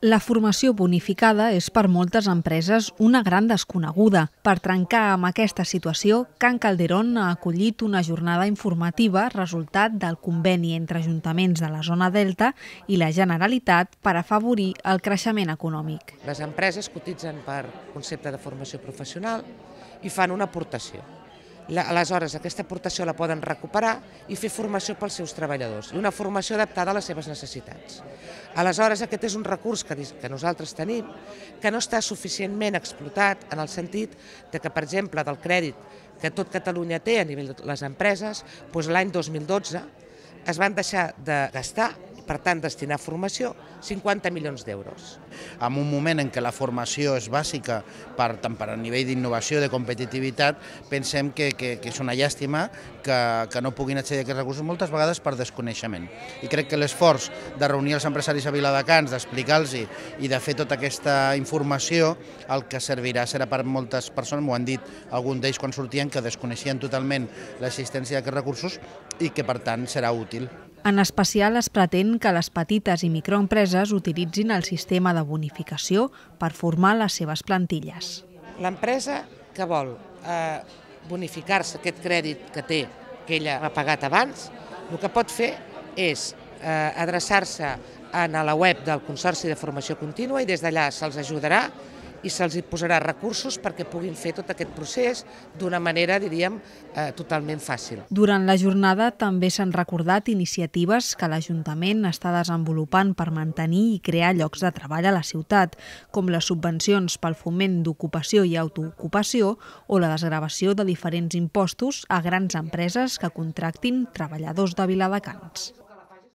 La formació bonificada és per moltes empreses una gran desconeguda. Per trencar amb aquesta situació, Can Calderón ha acollit una jornada informativa resultat del conveni entre ajuntaments de la zona Delta i la Generalitat per afavorir el creixement econòmic. Les empreses cotitzen per concepte de formació professional i fan una aportació aleshores, aquesta aportació la poden recuperar i fer formació pels seus treballadors, i una formació adaptada a les seves necessitats. Aleshores, aquest és un recurs que, que nosaltres tenim que no està suficientment explotat en el sentit de que, per exemple, del crèdit que tot Catalunya té a nivell de les empreses, doncs l'any 2012 es van deixar de gastar per tant, destinar a formació 50 milions d'euros. En un moment en què la formació és bàsica per, tant per a nivell d'innovació, de competitivitat, pensem que, que, que és una llàstima que, que no puguin accedir a aquests recursos moltes vegades per desconeixement. I crec que l'esforç de reunir els empresaris a Viladecans, d'explicar-los i de fer tota aquesta informació, el que servirà serà per moltes persones, m'ho han dit algun d'ells quan sortien, que desconeixien totalment l'existència d'aquests recursos i que per tant serà útil. En especial es pretén que les petites i microempreses utilitzin el sistema de bonificació per formar les seves plantilles. L'empresa que vol eh, bonificar-se aquest crèdit que té, que ella ha pagat abans, el que pot fer és eh, adreçar-se a la web del Consorci de Formació Contínua i des d'allà se'ls ajudarà i se'ls posarà recursos perquè puguin fer tot aquest procés d'una manera, diríem, eh, totalment fàcil. Durant la jornada també s'han recordat iniciatives que l'Ajuntament està desenvolupant per mantenir i crear llocs de treball a la ciutat, com les subvencions pel foment d'ocupació i autoocupació o la desgravació de diferents impostos a grans empreses que contractin treballadors de Viladecans.